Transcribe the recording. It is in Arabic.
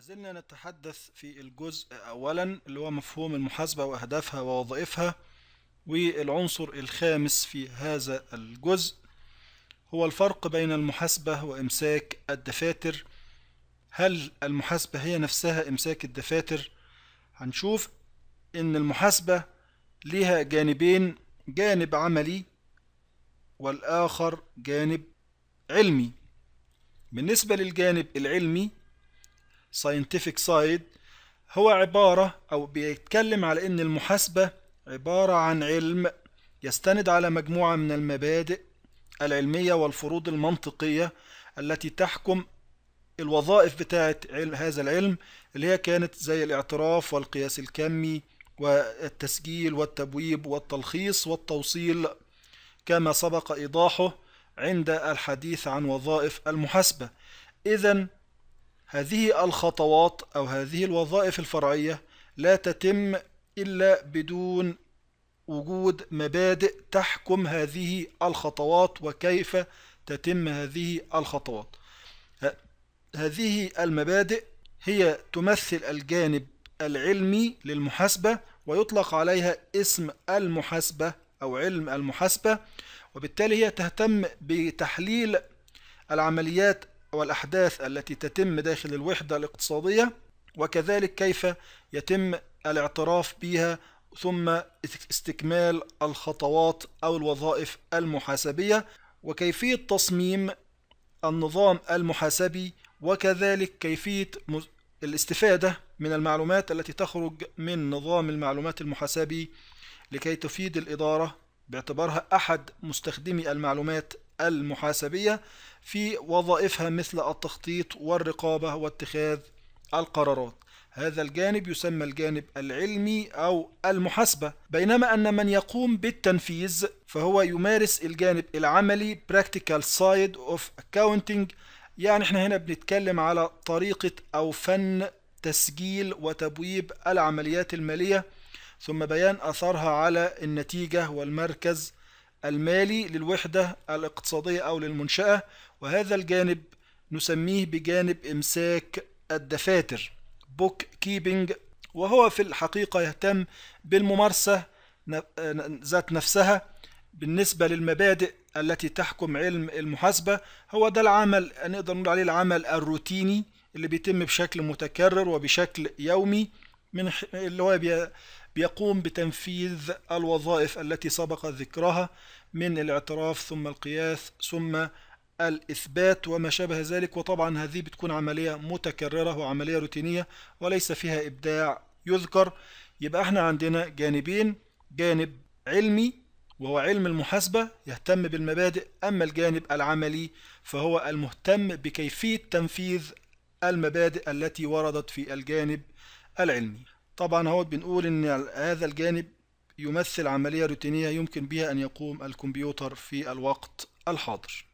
زلنا نتحدث في الجزء أولا اللي هو مفهوم المحاسبة وأهدافها ووظائفها والعنصر الخامس في هذا الجزء هو الفرق بين المحاسبة وإمساك الدفاتر هل المحاسبة هي نفسها إمساك الدفاتر هنشوف إن المحاسبة لها جانبين جانب عملي والآخر جانب علمي بالنسبة للجانب العلمي scientific side هو عبارة أو بيتكلم على إن المحاسبة عبارة عن علم يستند على مجموعة من المبادئ العلمية والفروض المنطقية التي تحكم الوظائف بتاعة علم هذا العلم اللي هي كانت زي الاعتراف والقياس الكمي والتسجيل والتبويب والتلخيص والتوصيل كما سبق إيضاحه عند الحديث عن وظائف المحاسبة إذا هذه الخطوات أو هذه الوظائف الفرعية لا تتم إلا بدون وجود مبادئ تحكم هذه الخطوات وكيف تتم هذه الخطوات هذه المبادئ هي تمثل الجانب العلمي للمحاسبة ويطلق عليها اسم المحاسبة أو علم المحاسبة وبالتالي هي تهتم بتحليل العمليات والأحداث التي تتم داخل الوحدة الاقتصادية وكذلك كيف يتم الاعتراف بها ثم استكمال الخطوات أو الوظائف المحاسبية وكيفية تصميم النظام المحاسبي وكذلك كيفية الاستفادة من المعلومات التي تخرج من نظام المعلومات المحاسبي لكي تفيد الإدارة باعتبارها أحد مستخدمي المعلومات المحاسبية في وظائفها مثل التخطيط والرقابة واتخاذ القرارات هذا الجانب يسمى الجانب العلمي أو المحاسبة بينما أن من يقوم بالتنفيذ فهو يمارس الجانب العملي practical side of accounting يعني احنا هنا بنتكلم على طريقة أو فن تسجيل وتبويب العمليات المالية ثم بيان أثرها على النتيجة والمركز المالي للوحدة الاقتصادية أو للمنشأة وهذا الجانب نسميه بجانب إمساك الدفاتر بوك كيبنج وهو في الحقيقة يهتم بالممارسة ذات نفسها بالنسبة للمبادئ التي تحكم علم المحاسبة هو ده العمل نقدر نقول عليه العمل الروتيني اللي بيتم بشكل متكرر وبشكل يومي من اللي هو بيقوم بتنفيذ الوظائف التي سبق ذكرها من الاعتراف ثم القياس ثم الإثبات وما شابه ذلك وطبعا هذه بتكون عملية متكررة وعملية روتينية وليس فيها إبداع يذكر يبقى احنا عندنا جانبين جانب علمي وهو علم المحاسبة يهتم بالمبادئ أما الجانب العملي فهو المهتم بكيفية تنفيذ المبادئ التي وردت في الجانب العلمي طبعا هو بنقول ان هذا الجانب يمثل عملية روتينية يمكن بها أن يقوم الكمبيوتر في الوقت الحاضر